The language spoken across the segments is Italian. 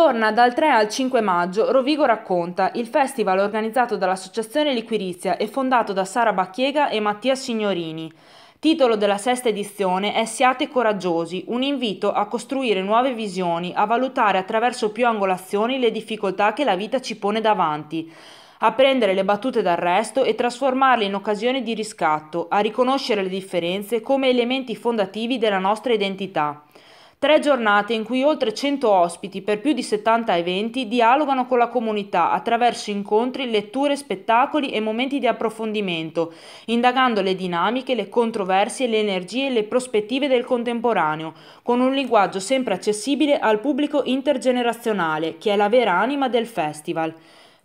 Torna dal 3 al 5 maggio Rovigo racconta, il festival organizzato dall'Associazione Liquirizia e fondato da Sara Bacchiega e Mattia Signorini. Titolo della sesta edizione è Siate coraggiosi, un invito a costruire nuove visioni, a valutare attraverso più angolazioni le difficoltà che la vita ci pone davanti, a prendere le battute d'arresto e trasformarle in occasione di riscatto, a riconoscere le differenze come elementi fondativi della nostra identità. Tre giornate in cui oltre 100 ospiti per più di 70 eventi dialogano con la comunità attraverso incontri, letture, spettacoli e momenti di approfondimento, indagando le dinamiche, le controversie, le energie e le prospettive del contemporaneo, con un linguaggio sempre accessibile al pubblico intergenerazionale, che è la vera anima del festival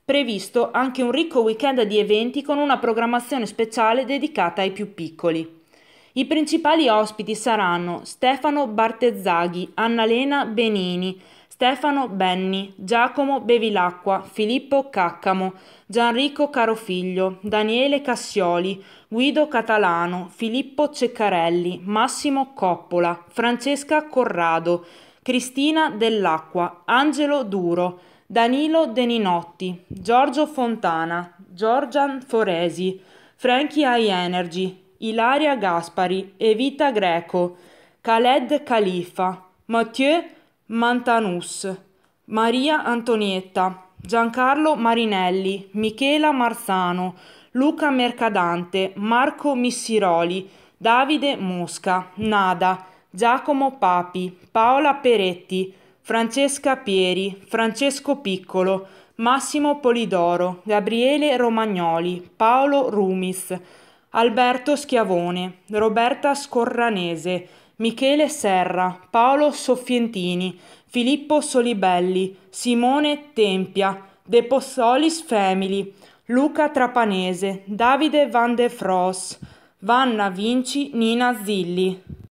previsto anche un ricco weekend di eventi con una programmazione speciale dedicata ai più piccoli. I principali ospiti saranno Stefano Bartezzaghi, Annalena Benini, Stefano Benni, Giacomo Bevilacqua, Filippo Caccamo, Gianrico Carofiglio, Daniele Cassioli, Guido Catalano, Filippo Ceccarelli, Massimo Coppola, Francesca Corrado, Cristina Dell'Acqua, Angelo Duro, Danilo Deninotti, Giorgio Fontana, Giorgian Foresi, Frankie High Energy, Ilaria Gaspari, Evita Greco, Khaled Khalifa, Mathieu Mantanus, Maria Antonietta, Giancarlo Marinelli, Michela Marzano, Luca Mercadante, Marco Missiroli, Davide Mosca, Nada, Giacomo Papi, Paola Peretti, Francesca Pieri, Francesco Piccolo, Massimo Polidoro, Gabriele Romagnoli, Paolo Rumis, Alberto Schiavone, Roberta Scorranese, Michele Serra, Paolo Soffientini, Filippo Solibelli, Simone Tempia, De Possolis Family, Luca Trapanese, Davide Van de Fros, Vanna Vinci, Nina Zilli,